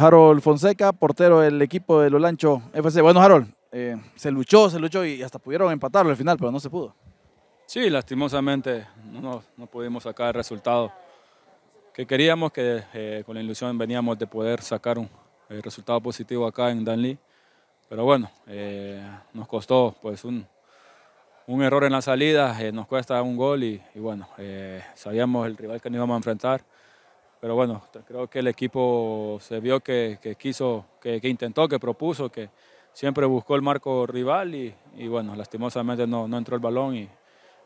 Harold Fonseca, portero del equipo de Lolancho FC. Bueno, Harold, eh, se luchó, se luchó y hasta pudieron empatarlo al final, pero no se pudo. Sí, lastimosamente no, pudimos sacar el resultado que queríamos, que eh, con la ilusión veníamos de poder sacar un resultado positivo acá en Danlí. Pero bueno, eh, nos costó pues un, error en la salida, nos cuesta un gol y, y bueno, sabíamos el rival que nos íbamos a enfrentar pero bueno, creo que el equipo se vio que, quiso, que, intentó, que propuso, que siempre buscó el marco rival y, bueno, lastimosamente no, entró el balón. Y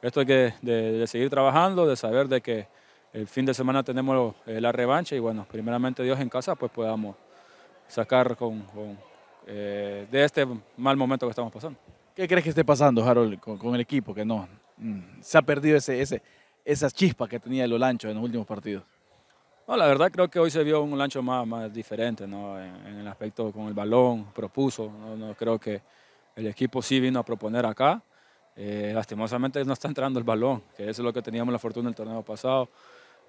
esto es que de, seguir trabajando, de saber de que el fin de semana tenemos eh, la revancha y bueno, primeramente Dios en casa, pues podamos sacar con, eh, de este mal momento que estamos pasando. ¿Qué crees que esté pasando, Harold, con, el equipo? Que no, mm, se ha perdido ese, ese, esa chispa que tenía el Olancho en los últimos partidos. No, la verdad creo que hoy se vio un Lancho más, más diferente, ¿no? En, el aspecto con el balón, propuso, ¿no? creo que el equipo sí vino a proponer acá. Eh, lastimosamente no está entrando el balón, que eso es lo que teníamos la fortuna el torneo pasado.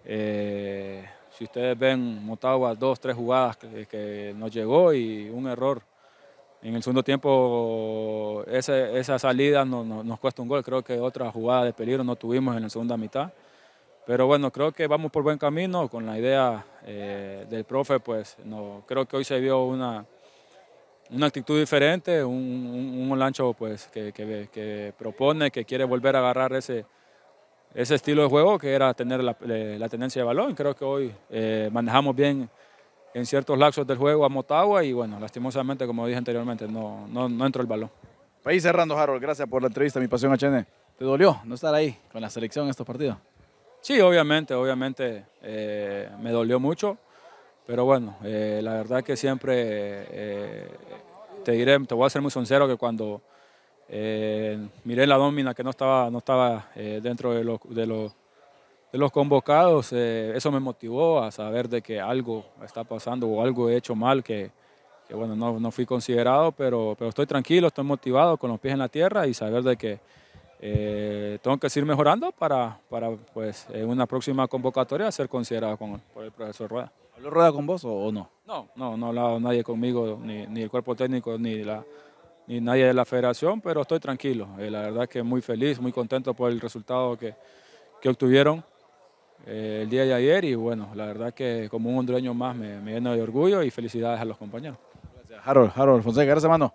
Eh, si ustedes ven, Motagua, dos, tres jugadas que, nos llegó y un error. En el segundo tiempo, esa, salida nos cuesta un gol. Creo que otra jugada de peligro no tuvimos en la segunda mitad. Pero bueno, creo que vamos por buen camino con la idea eh, del profe, pues no, creo que hoy se vio una, una actitud diferente, un, un, lancho pues, que, propone, que quiere volver a agarrar ese, ese estilo de juego que era tener la, eh, la tendencia de balón. Creo que hoy eh, manejamos bien en ciertos laxos del juego a Motagua y bueno, lastimosamente, como dije anteriormente, no, no, no entró el balón. País cerrando, Harold, gracias por la entrevista, mi pasión HN. ¿Te dolió no estar ahí con la selección en estos partidos? Sí, obviamente, obviamente eh, me dolió mucho, pero bueno, eh, la verdad que siempre eh, te diré, te voy a ser muy sincero que cuando miré la nómina que no estaba, no estaba dentro de los, convocados, eso me motivó a saber de que algo está pasando o algo he hecho mal que, bueno, no, no, fui considerado, pero, pero estoy tranquilo, estoy motivado con los pies en la tierra y saber de que eh, tengo que seguir mejorando para, para pues, en una próxima convocatoria ser considerado por el profesor Rueda. ¿Habló Rueda con vos o, no? No, no, no ha hablado nadie conmigo, ni, ni el cuerpo técnico, ni la, ni nadie de la federación, pero estoy tranquilo. Eh, la verdad que muy feliz, muy contento por el resultado que, que obtuvieron eh, el día de ayer y bueno, la verdad que como un dueño más me, me lleno de orgullo y felicidades a los compañeros. Gracias, Harold, Harold Fonseca, gracias hermano.